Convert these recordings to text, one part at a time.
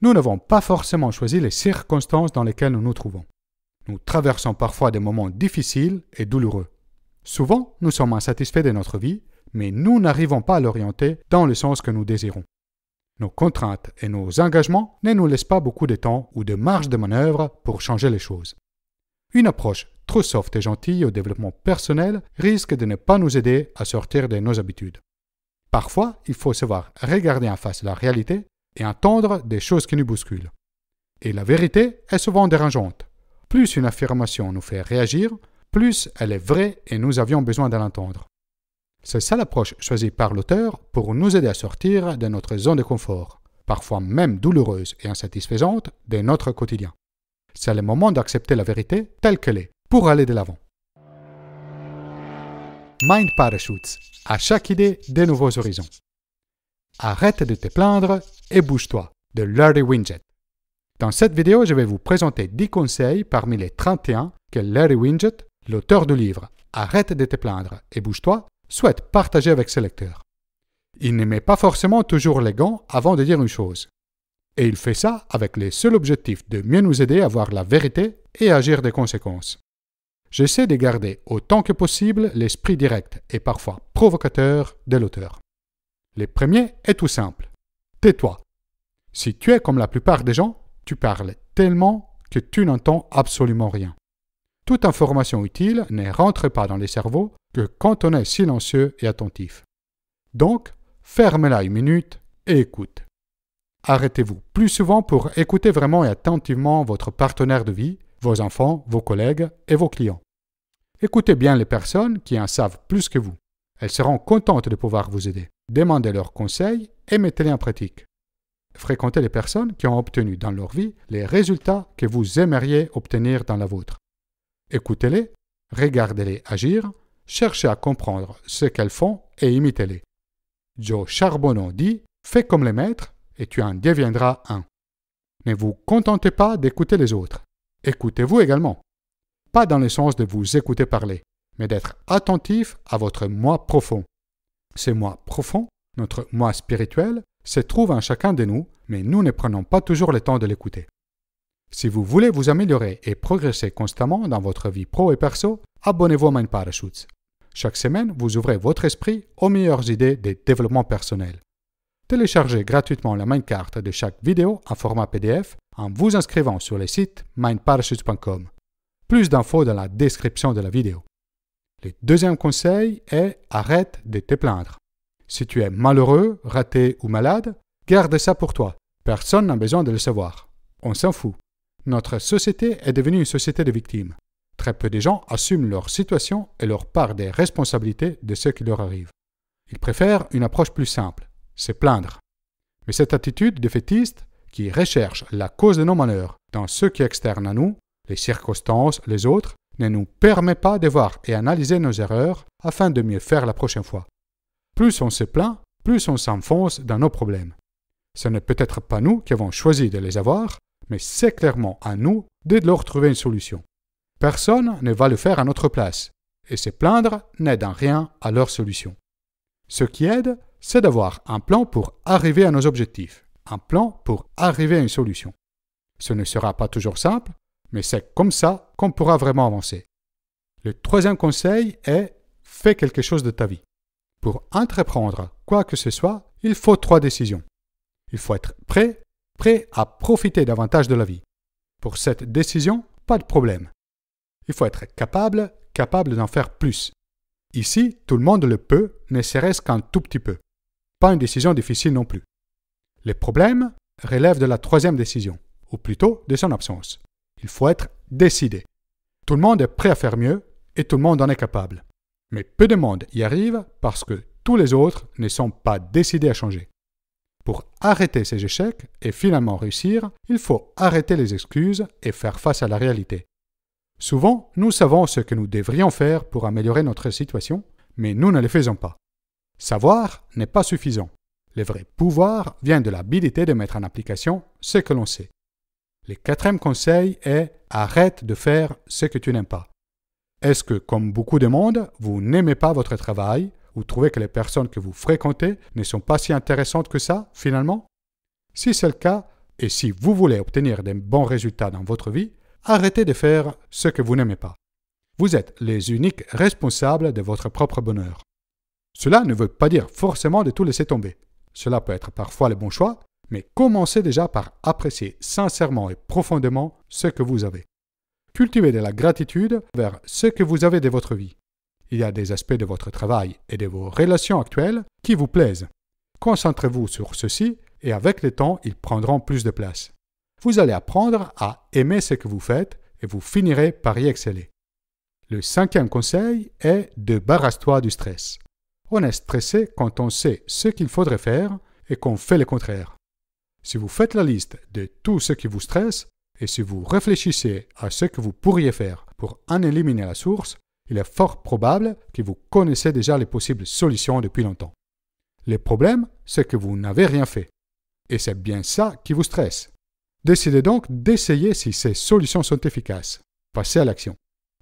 Nous n'avons pas forcément choisi les circonstances dans lesquelles nous nous trouvons. Nous traversons parfois des moments difficiles et douloureux. Souvent, nous sommes insatisfaits de notre vie, mais nous n'arrivons pas à l'orienter dans le sens que nous désirons. Nos contraintes et nos engagements ne nous laissent pas beaucoup de temps ou de marge de manœuvre pour changer les choses. Une approche trop soft et gentille au développement personnel risque de ne pas nous aider à sortir de nos habitudes. Parfois, il faut savoir regarder en face la réalité et entendre des choses qui nous bousculent. Et la vérité est souvent dérangeante. Plus une affirmation nous fait réagir, plus elle est vraie et nous avions besoin de l'entendre. C'est ça l'approche choisie par l'auteur pour nous aider à sortir de notre zone de confort, parfois même douloureuse et insatisfaisante, de notre quotidien. C'est le moment d'accepter la vérité telle qu'elle est, pour aller de l'avant. Mind Parachutes, à chaque idée des nouveaux horizons. Arrête de te plaindre et bouge-toi de Larry Winget. Dans cette vidéo, je vais vous présenter 10 conseils parmi les 31 que Larry Winget, l'auteur du livre Arrête de te plaindre et bouge-toi, souhaite partager avec ses lecteurs. Il ne pas forcément toujours les gants avant de dire une chose. Et il fait ça avec le seul objectif de mieux nous aider à voir la vérité et agir des conséquences. J'essaie de garder autant que possible l'esprit direct et parfois provocateur de l'auteur. Le premier est tout simple. Tais-toi. Si tu es comme la plupart des gens, tu parles tellement que tu n'entends absolument rien. Toute information utile ne rentre pas dans les cerveaux que quand on est silencieux et attentif. Donc, ferme-la une minute et écoute. Arrêtez-vous plus souvent pour écouter vraiment et attentivement votre partenaire de vie, vos enfants, vos collègues et vos clients. Écoutez bien les personnes qui en savent plus que vous. Elles seront contentes de pouvoir vous aider. Demandez leurs conseils et mettez-les en pratique. Fréquentez les personnes qui ont obtenu dans leur vie les résultats que vous aimeriez obtenir dans la vôtre. Écoutez-les, regardez-les agir, cherchez à comprendre ce qu'elles font et imitez-les. Joe Charbonneau dit Fais comme les maîtres et tu en deviendras un. Ne vous contentez pas d'écouter les autres. Écoutez-vous également. Pas dans le sens de vous écouter parler, mais d'être attentif à votre moi profond. Ce moi profond, notre moi spirituel, se trouve en chacun de nous, mais nous ne prenons pas toujours le temps de l'écouter. Si vous voulez vous améliorer et progresser constamment dans votre vie pro et perso, abonnez-vous à Mind Chaque semaine, vous ouvrez votre esprit aux meilleures idées de développement personnel. Téléchargez gratuitement la carte de chaque vidéo en format PDF en vous inscrivant sur le site mindparachutes.com. Plus d'infos dans la description de la vidéo. Le deuxième conseil est arrête de te plaindre. Si tu es malheureux, raté ou malade, garde ça pour toi. Personne n'a besoin de le savoir. On s'en fout. Notre société est devenue une société de victimes. Très peu de gens assument leur situation et leur part des responsabilités de ce qui leur arrive. Ils préfèrent une approche plus simple, se plaindre. Mais cette attitude de défaitiste, qui recherche la cause de nos malheurs dans ce qui est externe à nous, les circonstances, les autres, ne nous permet pas de voir et analyser nos erreurs afin de mieux faire la prochaine fois. Plus on se plaint, plus on s'enfonce dans nos problèmes. Ce n'est peut-être pas nous qui avons choisi de les avoir, mais c'est clairement à nous de leur trouver une solution. Personne ne va le faire à notre place, et se plaindre n'aide en rien à leur solution. Ce qui aide, c'est d'avoir un plan pour arriver à nos objectifs, un plan pour arriver à une solution. Ce ne sera pas toujours simple, mais c'est comme ça qu'on pourra vraiment avancer. Le troisième conseil est fais quelque chose de ta vie. Pour entreprendre quoi que ce soit, il faut trois décisions. Il faut être prêt, prêt à profiter davantage de la vie. Pour cette décision, pas de problème. Il faut être capable, capable d'en faire plus. Ici, tout le monde le peut, ne serait-ce qu'un tout petit peu. Pas une décision difficile non plus. Les problèmes relèvent de la troisième décision, ou plutôt de son absence. Il faut être décidé. Tout le monde est prêt à faire mieux et tout le monde en est capable. Mais peu de monde y arrive parce que tous les autres ne sont pas décidés à changer. Pour arrêter ces échecs et finalement réussir, il faut arrêter les excuses et faire face à la réalité. Souvent, nous savons ce que nous devrions faire pour améliorer notre situation, mais nous ne le faisons pas. Savoir n'est pas suffisant. Le vrai pouvoir vient de l'habilité de mettre en application ce que l'on sait. Le quatrième conseil est arrête de faire ce que tu n'aimes pas. Est-ce que, comme beaucoup de monde, vous n'aimez pas votre travail ou trouvez que les personnes que vous fréquentez ne sont pas si intéressantes que ça, finalement Si c'est le cas, et si vous voulez obtenir des bons résultats dans votre vie, arrêtez de faire ce que vous n'aimez pas. Vous êtes les uniques responsables de votre propre bonheur. Cela ne veut pas dire forcément de tout laisser tomber. Cela peut être parfois le bon choix, mais commencez déjà par apprécier sincèrement et profondément ce que vous avez. Cultivez de la gratitude vers ce que vous avez de votre vie. Il y a des aspects de votre travail et de vos relations actuelles qui vous plaisent. Concentrez-vous sur ceci et avec le temps, ils prendront plus de place. Vous allez apprendre à aimer ce que vous faites et vous finirez par y exceller. Le cinquième conseil est de barrasse-toi du stress. On est stressé quand on sait ce qu'il faudrait faire et qu'on fait le contraire. Si vous faites la liste de tout ce qui vous stresse et si vous réfléchissez à ce que vous pourriez faire pour en éliminer la source, il est fort probable que vous connaissez déjà les possibles solutions depuis longtemps. Le problème, c'est que vous n'avez rien fait. Et c'est bien ça qui vous stresse. Décidez donc d'essayer si ces solutions sont efficaces. Passez à l'action.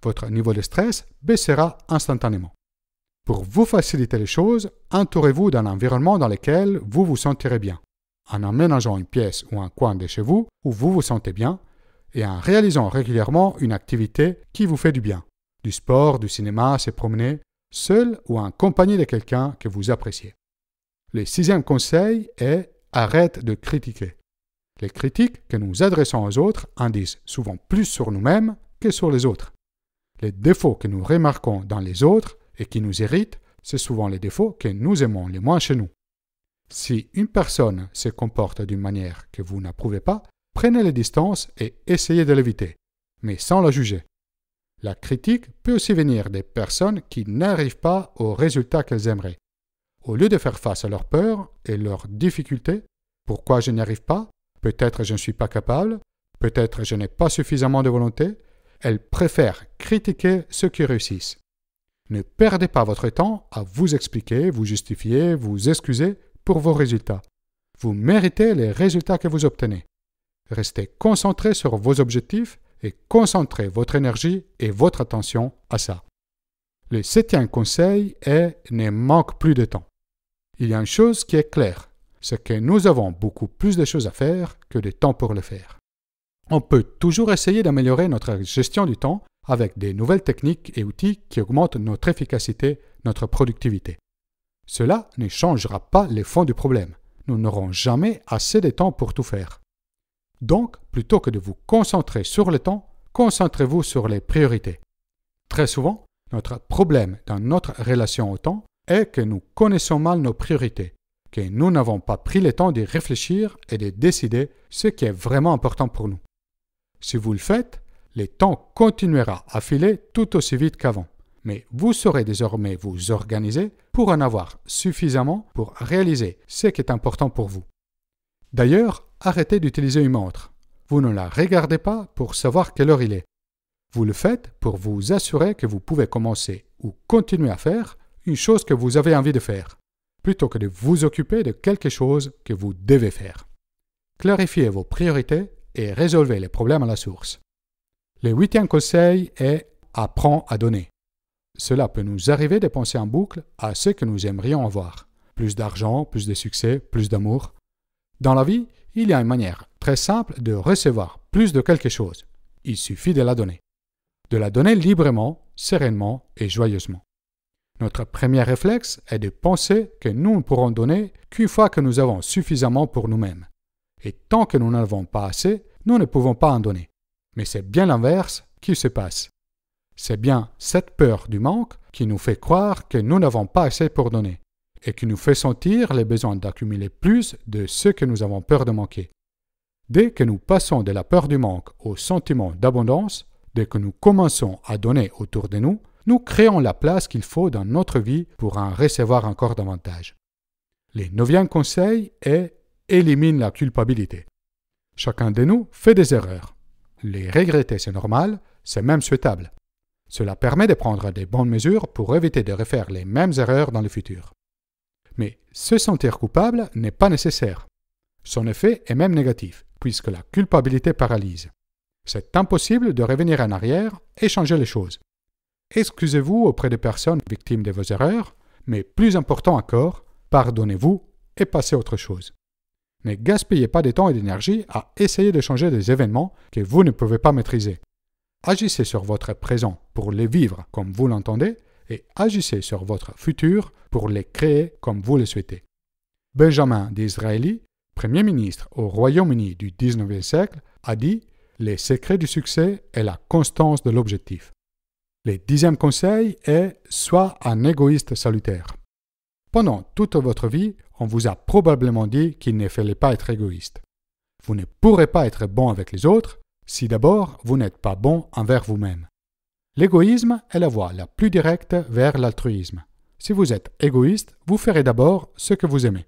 Votre niveau de stress baissera instantanément. Pour vous faciliter les choses, entourez-vous d'un environnement dans lequel vous vous sentirez bien en aménageant une pièce ou un coin de chez vous où vous vous sentez bien et en réalisant régulièrement une activité qui vous fait du bien. Du sport, du cinéma, se promener, seul ou en compagnie de quelqu'un que vous appréciez. Le sixième conseil est arrête de critiquer. Les critiques que nous adressons aux autres en disent souvent plus sur nous-mêmes que sur les autres. Les défauts que nous remarquons dans les autres et qui nous irritent, c'est souvent les défauts que nous aimons le moins chez nous. Si une personne se comporte d'une manière que vous n'approuvez pas, prenez les distances et essayez de l'éviter, mais sans la juger. La critique peut aussi venir des personnes qui n'arrivent pas au résultat qu'elles aimeraient. Au lieu de faire face à leurs peurs et leurs difficultés, pourquoi je n'y arrive pas, peut-être je ne suis pas capable, peut-être je n'ai pas suffisamment de volonté, elles préfèrent critiquer ceux qui réussissent. Ne perdez pas votre temps à vous expliquer, vous justifier, vous excuser pour vos résultats. Vous méritez les résultats que vous obtenez. Restez concentré sur vos objectifs et concentrez votre énergie et votre attention à ça. Le septième conseil est ne manque plus de temps. Il y a une chose qui est claire, c'est que nous avons beaucoup plus de choses à faire que de temps pour le faire. On peut toujours essayer d'améliorer notre gestion du temps avec des nouvelles techniques et outils qui augmentent notre efficacité, notre productivité. Cela ne changera pas les fonds du problème. Nous n'aurons jamais assez de temps pour tout faire. Donc, plutôt que de vous concentrer sur le temps, concentrez-vous sur les priorités. Très souvent, notre problème dans notre relation au temps est que nous connaissons mal nos priorités, que nous n'avons pas pris le temps de réfléchir et de décider ce qui est vraiment important pour nous. Si vous le faites, le temps continuera à filer tout aussi vite qu'avant mais vous saurez désormais vous organiser pour en avoir suffisamment pour réaliser ce qui est important pour vous. D'ailleurs, arrêtez d'utiliser une montre. Vous ne la regardez pas pour savoir quelle heure il est. Vous le faites pour vous assurer que vous pouvez commencer ou continuer à faire une chose que vous avez envie de faire, plutôt que de vous occuper de quelque chose que vous devez faire. Clarifiez vos priorités et résolvez les problèmes à la source. Le huitième conseil est Apprends à donner. Cela peut nous arriver de penser en boucle à ce que nous aimerions avoir. Plus d'argent, plus de succès, plus d'amour. Dans la vie, il y a une manière très simple de recevoir plus de quelque chose. Il suffit de la donner. De la donner librement, sereinement et joyeusement. Notre premier réflexe est de penser que nous ne pourrons donner qu'une fois que nous avons suffisamment pour nous-mêmes. Et tant que nous n'avons pas assez, nous ne pouvons pas en donner. Mais c'est bien l'inverse qui se passe. C'est bien cette peur du manque qui nous fait croire que nous n'avons pas assez pour donner, et qui nous fait sentir le besoin d'accumuler plus de ce que nous avons peur de manquer. Dès que nous passons de la peur du manque au sentiment d'abondance, dès que nous commençons à donner autour de nous, nous créons la place qu'il faut dans notre vie pour en recevoir encore davantage. Le neuvième conseil est élimine la culpabilité. Chacun de nous fait des erreurs. Les regretter, c'est normal, c'est même souhaitable. Cela permet de prendre des bonnes mesures pour éviter de refaire les mêmes erreurs dans le futur. Mais se sentir coupable n'est pas nécessaire. Son effet est même négatif, puisque la culpabilité paralyse. C'est impossible de revenir en arrière et changer les choses. Excusez-vous auprès des personnes victimes de vos erreurs, mais plus important encore, pardonnez-vous et passez autre chose. Ne gaspillez pas de temps et d'énergie à essayer de changer des événements que vous ne pouvez pas maîtriser. Agissez sur votre présent pour les vivre comme vous l'entendez et agissez sur votre futur pour les créer comme vous le souhaitez. Benjamin Disraeli, Premier ministre au Royaume-Uni du 19e siècle, a dit Les secrets du succès est la constance de l'objectif. Le dixième conseil est Sois un égoïste salutaire. Pendant toute votre vie, on vous a probablement dit qu'il ne fallait pas être égoïste. Vous ne pourrez pas être bon avec les autres si d'abord vous n'êtes pas bon envers vous-même. L'égoïsme est la voie la plus directe vers l'altruisme. Si vous êtes égoïste, vous ferez d'abord ce que vous aimez.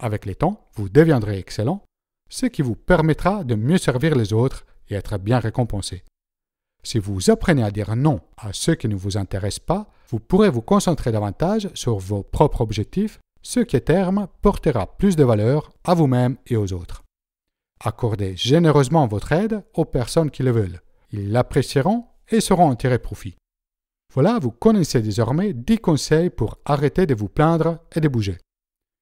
Avec le temps, vous deviendrez excellent, ce qui vous permettra de mieux servir les autres et être bien récompensé. Si vous apprenez à dire non à ceux qui ne vous intéressent pas, vous pourrez vous concentrer davantage sur vos propres objectifs, ce qui à terme portera plus de valeur à vous-même et aux autres. Accordez généreusement votre aide aux personnes qui le veulent. Ils l'apprécieront et seront en tirer profit. Voilà, vous connaissez désormais 10 conseils pour arrêter de vous plaindre et de bouger.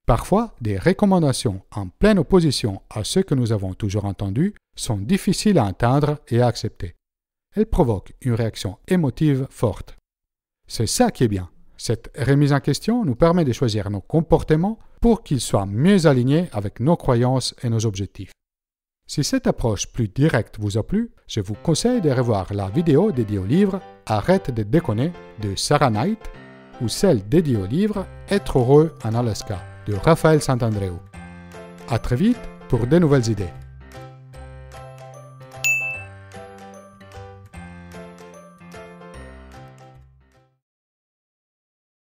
Parfois, des recommandations en pleine opposition à ce que nous avons toujours entendu sont difficiles à entendre et à accepter. Elles provoquent une réaction émotive forte. C'est ça qui est bien. Cette remise en question nous permet de choisir nos comportements pour qu'ils soient mieux alignés avec nos croyances et nos objectifs. Si cette approche plus directe vous a plu, je vous conseille de revoir la vidéo dédiée au livre Arrête de déconner de Sarah Knight ou celle dédiée au livre Être heureux en Alaska de Raphaël Santandreu. À très vite pour de nouvelles idées.